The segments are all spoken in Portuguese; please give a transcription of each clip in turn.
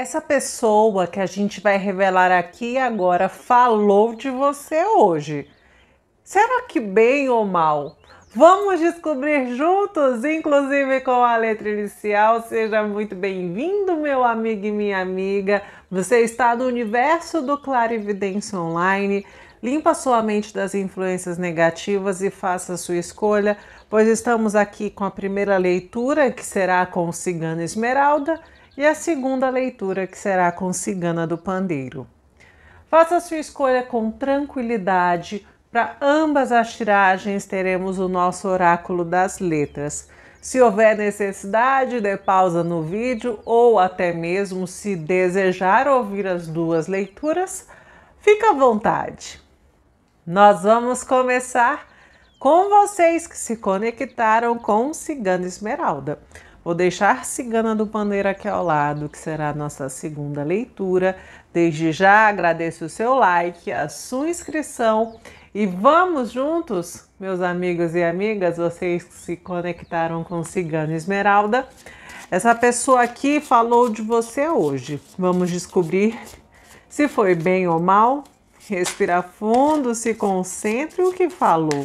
Essa pessoa que a gente vai revelar aqui agora falou de você hoje. Será que bem ou mal? Vamos descobrir juntos, inclusive com a letra inicial. Seja muito bem-vindo, meu amigo e minha amiga. Você está no universo do Clarividência Online. Limpa sua mente das influências negativas e faça sua escolha, pois estamos aqui com a primeira leitura, que será com Cigana Esmeralda, e a segunda leitura, que será com Cigana do Pandeiro. Faça sua escolha com tranquilidade. Para ambas as tiragens, teremos o nosso oráculo das letras. Se houver necessidade, dê pausa no vídeo ou até mesmo se desejar ouvir as duas leituras, fique à vontade. Nós vamos começar com vocês que se conectaram com Cigana Esmeralda. Vou deixar Cigana do Pandeiro aqui ao lado, que será a nossa segunda leitura. Desde já agradeço o seu like, a sua inscrição e vamos juntos, meus amigos e amigas, vocês que se conectaram com Cigana Esmeralda. Essa pessoa aqui falou de você hoje. Vamos descobrir se foi bem ou mal. Respira fundo, se concentre o que falou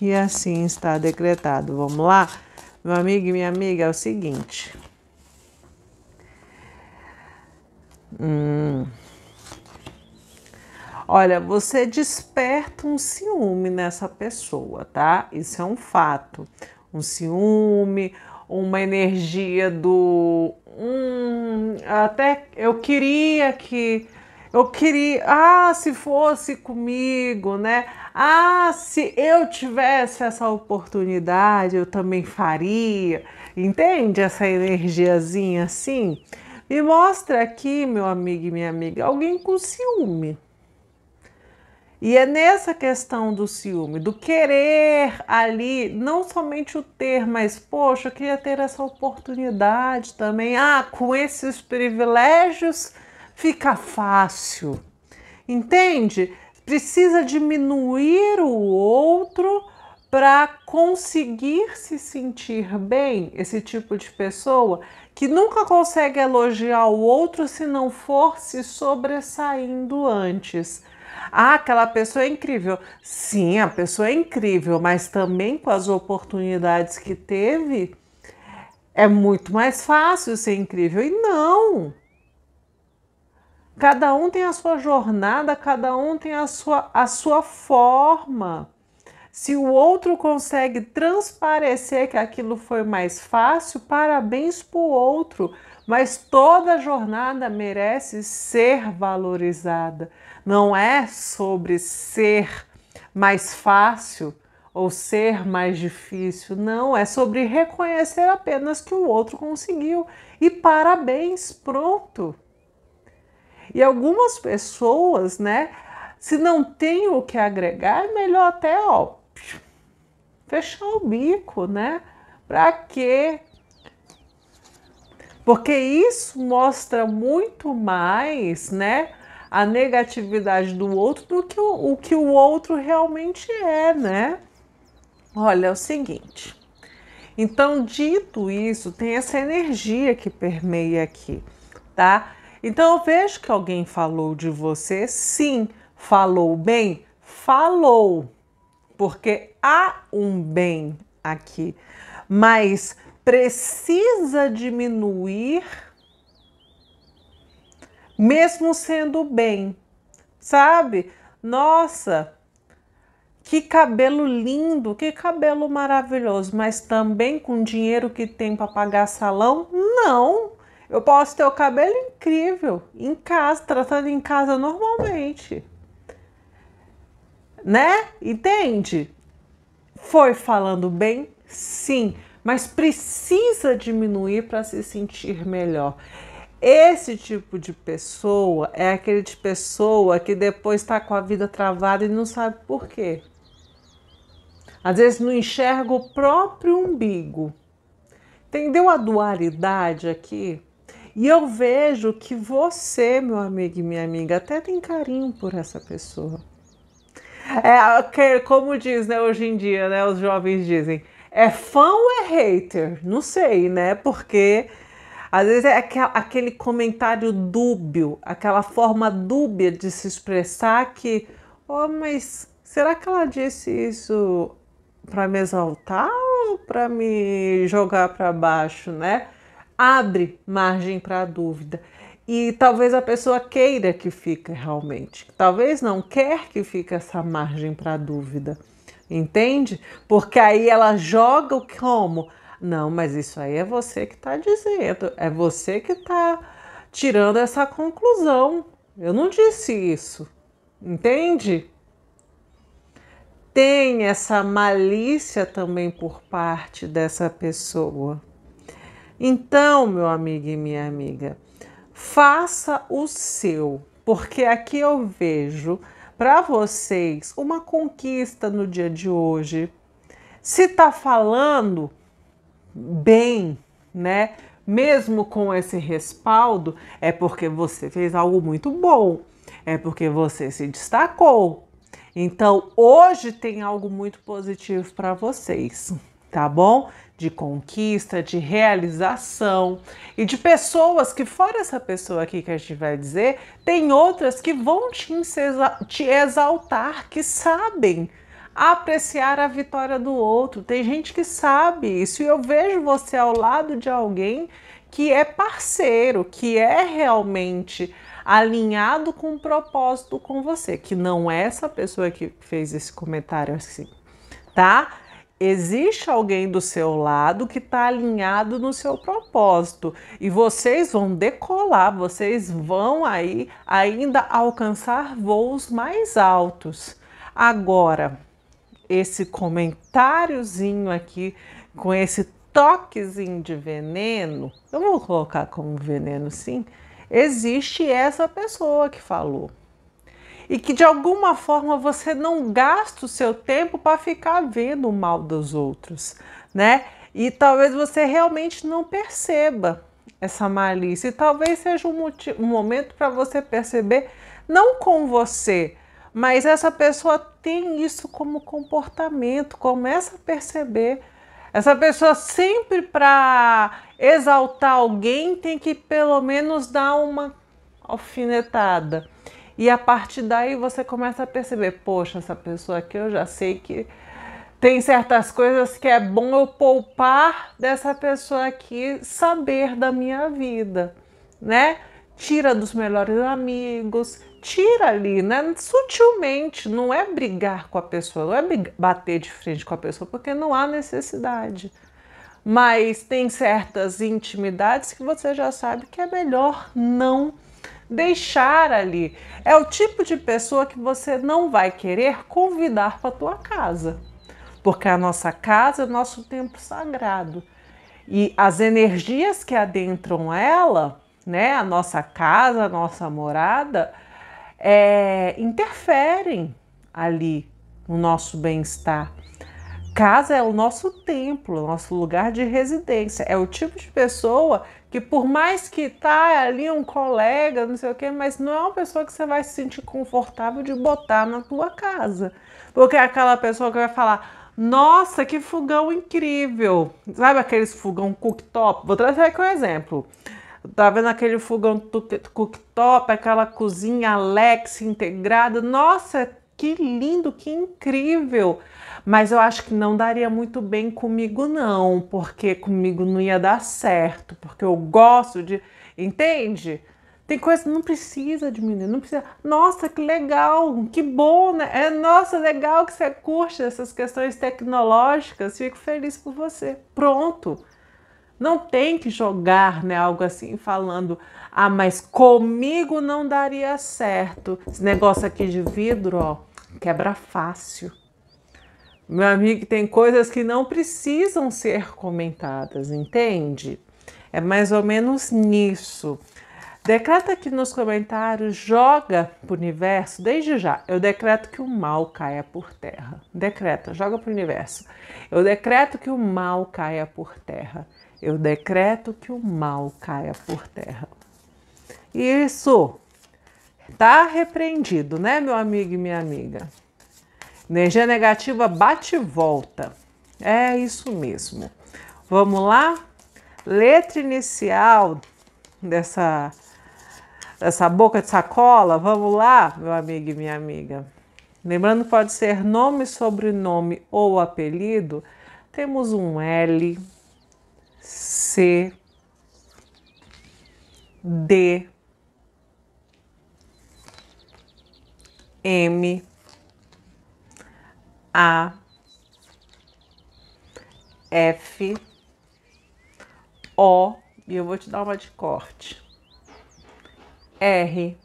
E assim está decretado. Vamos lá? Meu amigo e minha amiga, é o seguinte. Hum. Olha, você desperta um ciúme nessa pessoa, tá? Isso é um fato. Um ciúme, uma energia do. Hum, até eu queria que eu queria, ah, se fosse comigo, né? Ah, se eu tivesse essa oportunidade, eu também faria. Entende essa energiazinha assim? Me mostra aqui, meu amigo e minha amiga, alguém com ciúme. E é nessa questão do ciúme, do querer ali, não somente o ter, mas poxa, eu queria ter essa oportunidade também. Ah, com esses privilégios fica fácil. Entende? Precisa diminuir o outro para conseguir se sentir bem, esse tipo de pessoa que nunca consegue elogiar o outro se não for se sobressaindo antes. Ah, aquela pessoa é incrível. Sim, a pessoa é incrível, mas também com as oportunidades que teve, é muito mais fácil ser incrível. E não! Cada um tem a sua jornada, cada um tem a sua, a sua forma. Se o outro consegue transparecer que aquilo foi mais fácil, parabéns para o outro. Mas toda jornada merece ser valorizada. Não é sobre ser mais fácil ou ser mais difícil. Não, é sobre reconhecer apenas que o outro conseguiu. E parabéns, pronto. E algumas pessoas, né, se não tem o que agregar, é melhor até, ó, fechar o bico, né? Para quê? Porque isso mostra muito mais, né, a negatividade do outro do que o, o que o outro realmente é, né? Olha, é o seguinte. Então, dito isso, tem essa energia que permeia aqui, tá? Então eu vejo que alguém falou de você, sim, falou bem, falou, porque há um bem aqui, mas precisa diminuir, mesmo sendo bem, sabe? Nossa, que cabelo lindo, que cabelo maravilhoso, mas também com dinheiro que tem para pagar salão? Não. Eu posso ter o cabelo incrível em casa, tratando em casa normalmente. Né? Entende? Foi falando bem? Sim, mas precisa diminuir para se sentir melhor. Esse tipo de pessoa é aquele de pessoa que depois está com a vida travada e não sabe por quê. Às vezes não enxerga o próprio umbigo. Entendeu a dualidade aqui? E eu vejo que você, meu amigo e minha amiga, até tem carinho por essa pessoa. É, como diz, né, hoje em dia, né, os jovens dizem, é fã ou é hater? Não sei, né? Porque às vezes é aquele comentário dúbio, aquela forma dúbia de se expressar que, oh, mas será que ela disse isso para me exaltar ou para me jogar para baixo, né? abre margem para a dúvida. E talvez a pessoa queira que fique realmente, talvez não quer que fique essa margem para dúvida, entende? Porque aí ela joga o como? Não, mas isso aí é você que está dizendo, é você que está tirando essa conclusão. Eu não disse isso, entende? Tem essa malícia também por parte dessa pessoa. Então, meu amigo e minha amiga, faça o seu, porque aqui eu vejo para vocês uma conquista no dia de hoje. Se tá falando bem, né? Mesmo com esse respaldo, é porque você fez algo muito bom, é porque você se destacou. Então, hoje tem algo muito positivo para vocês, tá bom? de conquista, de realização e de pessoas que, fora essa pessoa aqui que a gente vai dizer, tem outras que vão te, exaltar, que sabem apreciar a vitória do outro. Tem gente que sabe isso e eu vejo você ao lado de alguém que é parceiro, que é realmente alinhado com o propósito com você, que não é essa pessoa que fez esse comentário assim, tá? Existe alguém do seu lado que está alinhado no seu propósito e vocês vão decolar, vocês vão aí ainda alcançar voos mais altos. Agora, esse comentáriozinho aqui com esse toquezinho de veneno, eu vou colocar como veneno sim. Existe essa pessoa que falou e que de alguma forma você não gasta o seu tempo para ficar vendo o mal dos outros, né? E talvez você realmente não perceba essa malícia, e talvez seja um, motivo, um momento para você perceber, não com você, mas essa pessoa tem isso como comportamento, começa a perceber. Essa pessoa sempre para exaltar alguém tem que pelo menos dar uma alfinetada. E a partir daí você começa a perceber, poxa, essa pessoa aqui eu já sei que tem certas coisas que é bom eu poupar dessa pessoa aqui saber da minha vida, né? Tira dos melhores amigos, tira ali, né? Sutilmente, não é brigar com a pessoa, não é bater de frente com a pessoa, porque não há necessidade. Mas tem certas intimidades que você já sabe que é melhor não deixar ali. É o tipo de pessoa que você não vai querer convidar para a tua casa, porque a nossa casa é o nosso templo sagrado. E as energias que adentram ela, né, a nossa casa, a nossa morada, é, interferem ali no nosso bem-estar. Casa é o nosso templo, nosso lugar de residência. É o tipo de pessoa que por mais que tá ali um colega, não sei o quê, mas não é uma pessoa que você vai se sentir confortável de botar na tua casa. Porque é aquela pessoa que vai falar: "Nossa, que fogão incrível". Sabe aqueles fogão cooktop? Vou trazer aqui um exemplo. Tá vendo aquele fogão cooktop, aquela cozinha Alex integrada? Nossa, que lindo, que incrível! Mas eu acho que não daria muito bem comigo, não, porque comigo não ia dar certo, porque eu gosto de. Entende? Tem coisa que não precisa de mim, não precisa. Nossa, que legal, que bom, né? É, nossa, legal que você curte essas questões tecnológicas, fico feliz por você. Pronto. Não tem que jogar, né? Algo assim, falando, ah, mas comigo não daria certo. Esse negócio aqui de vidro, ó, quebra fácil. Meu amigo, tem coisas que não precisam ser comentadas, entende? É mais ou menos nisso. Decreta aqui nos comentários, joga pro universo desde já. Eu decreto que o mal caia por terra. Decreta, joga pro universo. Eu decreto que o mal caia por terra. Eu decreto que o mal caia por terra. Isso tá repreendido, né, meu amigo e minha amiga? Energia negativa bate e volta. É isso mesmo. Vamos lá? Letra inicial dessa, dessa boca de sacola. Vamos lá, meu amigo e minha amiga. Lembrando que pode ser nome, sobrenome ou apelido. Temos um L, C, D, M, a F O e eu vou te dar uma de corte. R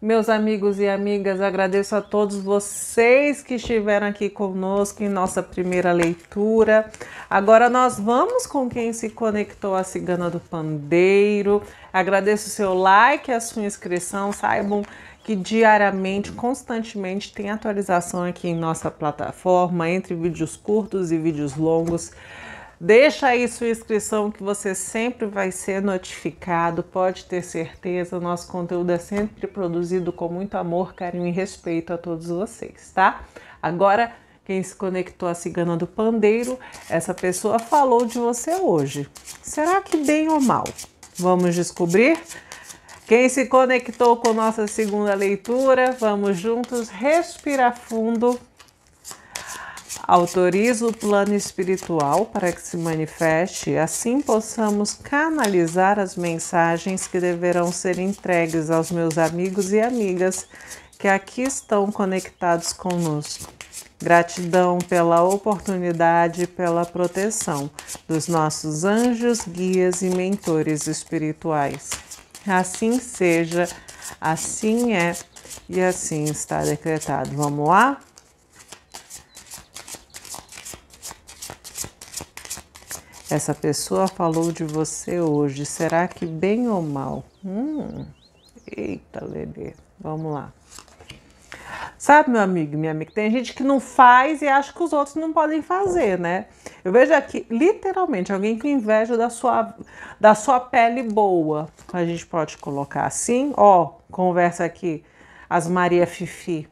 meus amigos e amigas, agradeço a todos vocês que estiveram aqui conosco em nossa primeira leitura. Agora nós vamos com quem se conectou a Cigana do Pandeiro. Agradeço o seu like, a sua inscrição. Saibam que diariamente, constantemente tem atualização aqui em nossa plataforma, entre vídeos curtos e vídeos longos. Deixa aí sua inscrição que você sempre vai ser notificado, pode ter certeza, nosso conteúdo é sempre produzido com muito amor, carinho e respeito a todos vocês, tá? Agora, quem se conectou à cigana do pandeiro, essa pessoa falou de você hoje. Será que bem ou mal? Vamos descobrir? Quem se conectou com nossa segunda leitura, vamos juntos respirar fundo. Autorizo o plano espiritual para que se manifeste, assim possamos canalizar as mensagens que deverão ser entregues aos meus amigos e amigas que aqui estão conectados conosco. Gratidão pela oportunidade e pela proteção dos nossos anjos, guias e mentores espirituais. Assim seja, assim é e assim está decretado. Vamos lá? Essa pessoa falou de você hoje, será que bem ou mal? Hum, eita, Lelê, vamos lá. Sabe, meu amigo, minha amiga, tem gente que não faz e acha que os outros não podem fazer, né? Eu vejo aqui, literalmente, alguém com inveja da sua, da sua pele boa. A gente pode colocar assim, ó, conversa aqui, as Maria Fifi.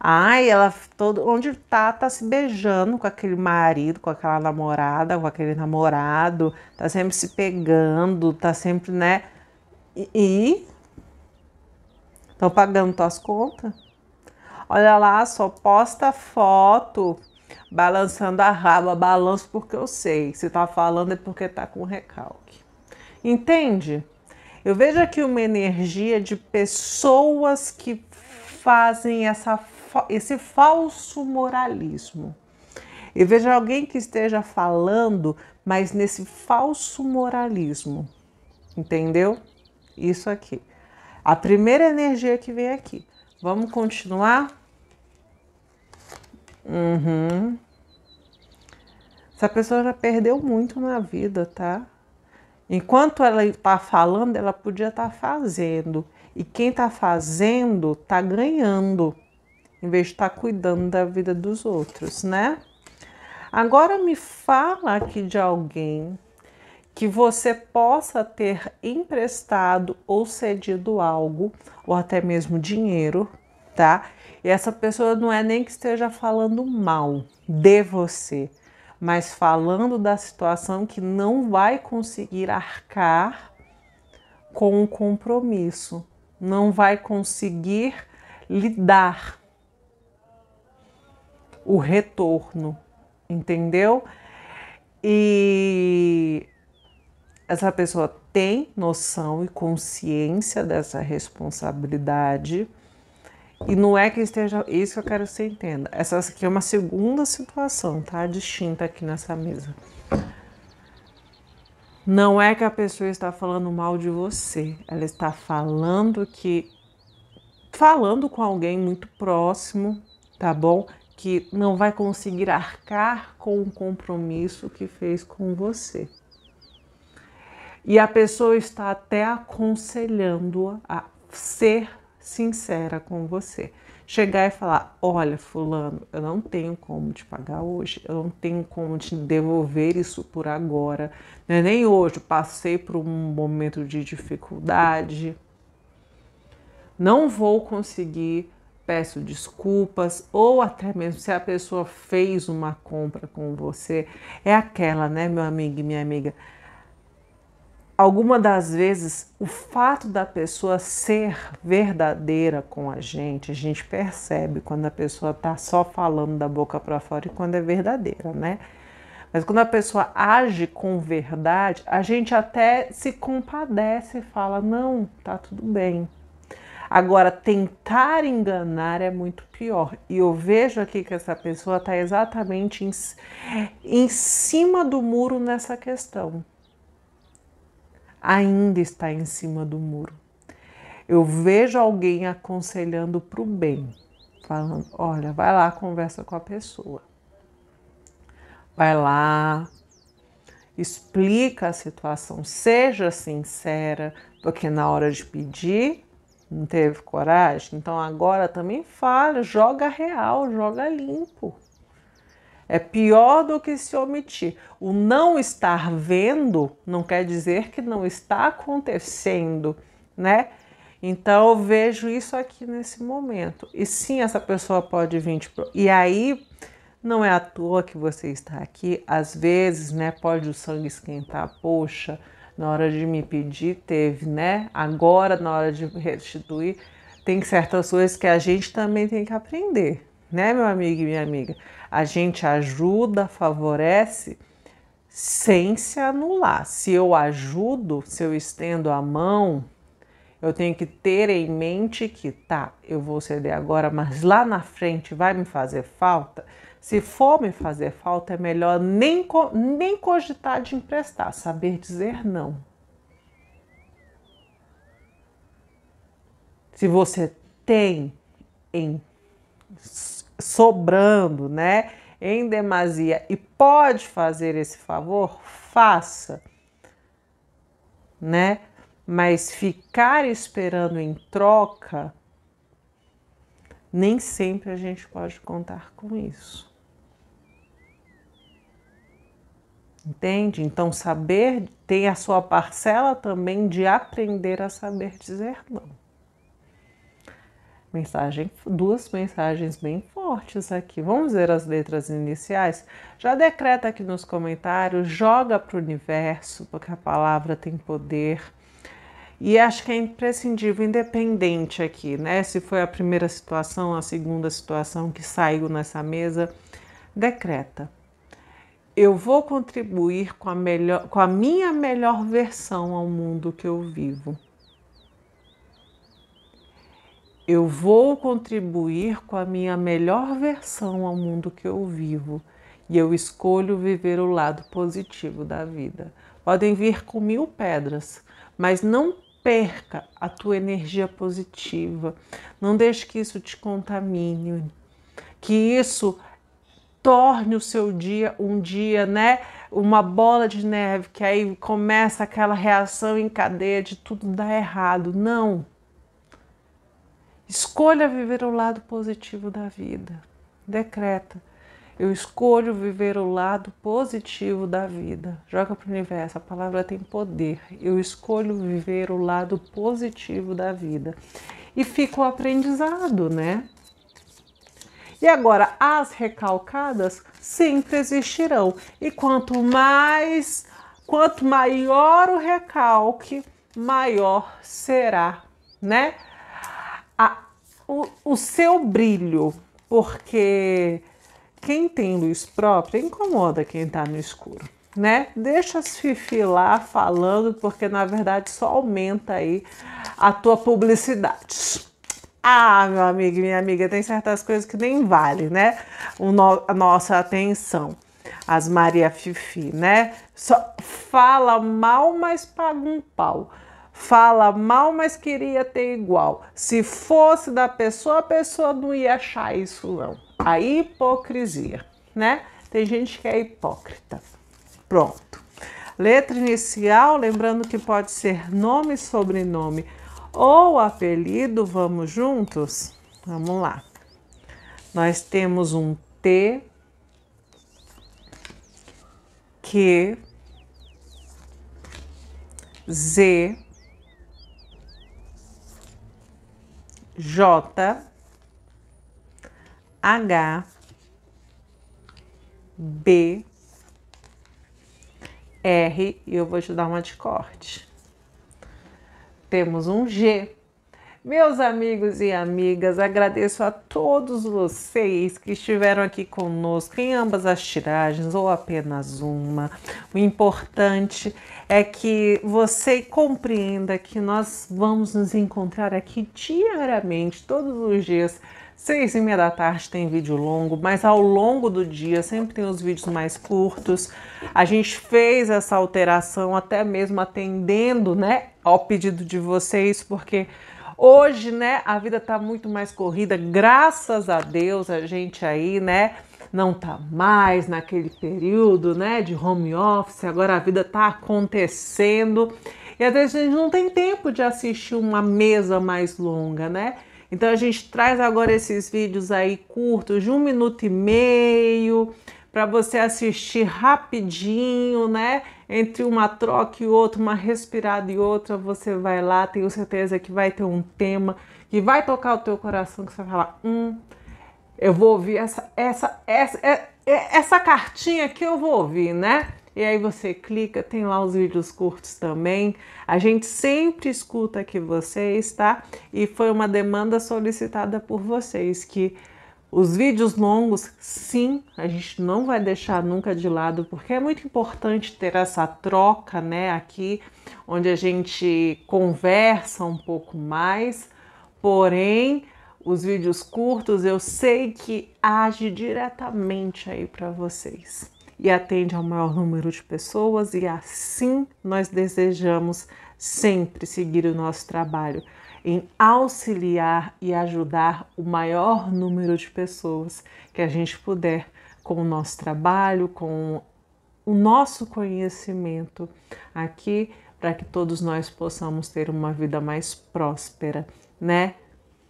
Ai, ela todo onde tá, tá se beijando com aquele marido, com aquela namorada, com aquele namorado, tá sempre se pegando, tá sempre, né? E estão pagando tuas contas? Olha lá, só posta foto balançando a raba, balanço porque eu sei. Se tá falando é porque tá com recalque. Entende? Eu vejo aqui uma energia de pessoas que fazem essa, esse falso moralismo. Eu vejo alguém que esteja falando, mas nesse falso moralismo. Entendeu? Isso aqui. A primeira energia que vem aqui. Vamos continuar? Uhum. Essa pessoa já perdeu muito na vida, tá? Enquanto ela tá falando, ela podia estar tá fazendo. E quem tá fazendo tá ganhando, em vez de estar tá cuidando da vida dos outros, né? Agora me fala aqui de alguém que você possa ter emprestado ou cedido algo, ou até mesmo dinheiro, tá? E essa pessoa não é nem que esteja falando mal de você, mas falando da situação que não vai conseguir arcar com o compromisso, não vai conseguir lidar o retorno, entendeu? E essa pessoa tem noção e consciência dessa responsabilidade e não é que esteja. Isso que eu quero que você entenda. Essa aqui é uma segunda situação, tá? Distinta aqui nessa mesa. Não é que a pessoa está falando mal de você. Ela está falando que. Falando com alguém muito próximo, tá bom? Que não vai conseguir arcar com o compromisso que fez com você. E a pessoa está até aconselhando a ser sincera com você. Chegar e falar: olha, Fulano, eu não tenho como te pagar hoje, eu não tenho como te devolver isso por agora, é nem hoje, passei por um momento de dificuldade, não vou conseguir. Peço desculpas, ou até mesmo se a pessoa fez uma compra com você, é aquela, né, meu amigo e minha amiga? alguma das vezes o fato da pessoa ser verdadeira com a gente, a gente percebe quando a pessoa está só falando da boca para fora e quando é verdadeira, né? Mas quando a pessoa age com verdade, a gente até se compadece e fala: "Não, tá tudo bem". Agora, tentar enganar é muito pior. E eu vejo aqui que essa pessoa está exatamente em, em cima do muro nessa questão ainda está em cima do muro. Eu vejo alguém aconselhando para o bem, falando: olha, vai lá, conversa com a pessoa. Vai lá, explica a situação, seja sincera, porque na hora de pedir não teve coragem, então agora também fala, joga real, joga limpo. É pior do que se omitir. O não estar vendo não quer dizer que não está acontecendo, né? Então eu vejo isso aqui nesse momento. E sim, essa pessoa pode vir. te. Tipo, e aí não é à toa que você está aqui. Às vezes, né? Pode o sangue esquentar. Poxa, na hora de me pedir, teve, né? Agora, na hora de restituir, tem certas coisas que a gente também tem que aprender, né, meu amigo e minha amiga? A gente ajuda, favorece sem se anular. Se eu ajudo, se eu estendo a mão, eu tenho que ter em mente que tá, eu vou ceder agora, mas lá na frente vai me fazer falta. Se for me fazer falta, é melhor nem, nem cogitar de emprestar, saber dizer não. Se você tem em sobrando, né? Em demasia e pode fazer esse favor, faça, né? Mas ficar esperando em troca, nem sempre a gente pode contar com isso. Entende? Então, saber tem a sua parcela também de aprender a saber dizer não. Mensagem, duas mensagens bem fortes aqui. Vamos ver as letras iniciais? Já decreta aqui nos comentários, joga para o universo, porque a palavra tem poder. E acho que é imprescindível, independente aqui, né? Se foi a primeira situação, a segunda situação que saiu nessa mesa, decreta. Eu vou contribuir com a, melhor, com a minha melhor versão ao mundo que eu vivo. Eu vou contribuir com a minha melhor versão ao mundo que eu vivo e eu escolho viver o lado positivo da vida. Podem vir com mil pedras, mas não perca a tua energia positiva. Não deixe que isso te contamine, que isso torne o seu dia um dia, né? Uma bola de neve que aí começa aquela reação em cadeia de tudo dar errado. Não. Escolha viver o lado positivo da vida. Decreta. Eu escolho viver o lado positivo da vida. Joga para o universo, a palavra tem poder. Eu escolho viver o lado positivo da vida. E fica o aprendizado, né? E agora, as recalcadas sempre existirão. E quanto mais, quanto maior o recalque, maior será, né? o, seu brilho, porque quem tem luz própria incomoda quem tá no escuro, né? Deixa as fifi lá falando, porque na verdade só aumenta aí a tua publicidade. Ah, meu amigo e minha amiga, tem certas coisas que nem vale, né? O no a nossa atenção. As Maria Fifi, né? Só fala mal, mas paga um pau fala mal, mas queria ter igual. Se fosse da pessoa, a pessoa não ia achar isso, não. A hipocrisia, né? Tem gente que é hipócrita. Pronto. Letra inicial, lembrando que pode ser nome, sobrenome ou apelido. Vamos juntos? Vamos lá. Nós temos um T, Q, Z, J H B R e eu vou te dar uma de corte. Temos um G meus amigos e amigas, agradeço a todos vocês que estiveram aqui conosco em ambas as tiragens ou apenas uma. O importante é que você compreenda que nós vamos nos encontrar aqui diariamente, todos os dias. Seis e meia da tarde tem vídeo longo, mas ao longo do dia sempre tem os vídeos mais curtos. A gente fez essa alteração até mesmo atendendo, né, ao pedido de vocês, porque Hoje, né, a vida tá muito mais corrida, graças a Deus, a gente aí, né, não tá mais naquele período, né, de home office, agora a vida tá acontecendo. E às vezes a gente não tem tempo de assistir uma mesa mais longa, né? Então a gente traz agora esses vídeos aí curtos, de um minuto e meio, para você assistir rapidinho, né? Entre uma troca e outra, uma respirada e outra, você vai lá, tenho certeza que vai ter um tema que vai tocar o teu coração, que você vai falar, hum, eu vou ouvir essa, essa, essa, essa, é, é, essa cartinha que eu vou ouvir, né? E aí você clica, tem lá os vídeos curtos também. A gente sempre escuta aqui vocês, tá? E foi uma demanda solicitada por vocês que os vídeos longos, sim, a gente não vai deixar nunca de lado, porque é muito importante ter essa troca, né, aqui, onde a gente conversa um pouco mais. Porém, os vídeos curtos eu sei que age diretamente aí para vocês e atende ao maior número de pessoas e assim nós desejamos sempre seguir o nosso trabalho em auxiliar e ajudar o maior número de pessoas que a gente puder com o nosso trabalho, com o nosso conhecimento aqui, para que todos nós possamos ter uma vida mais próspera, né?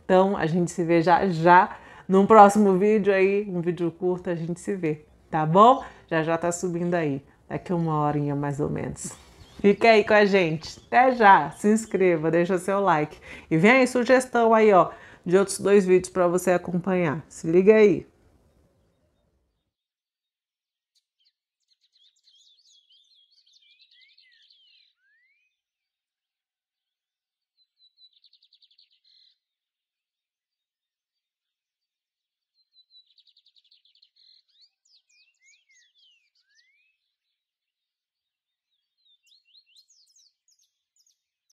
Então, a gente se vê já já num próximo vídeo aí, um vídeo curto, a gente se vê, tá bom? Já já tá subindo aí, daqui uma horinha mais ou menos. Fica aí com a gente. Até já. Se inscreva, deixa seu like. E vem aí sugestão aí, ó, de outros dois vídeos para você acompanhar. Se liga aí.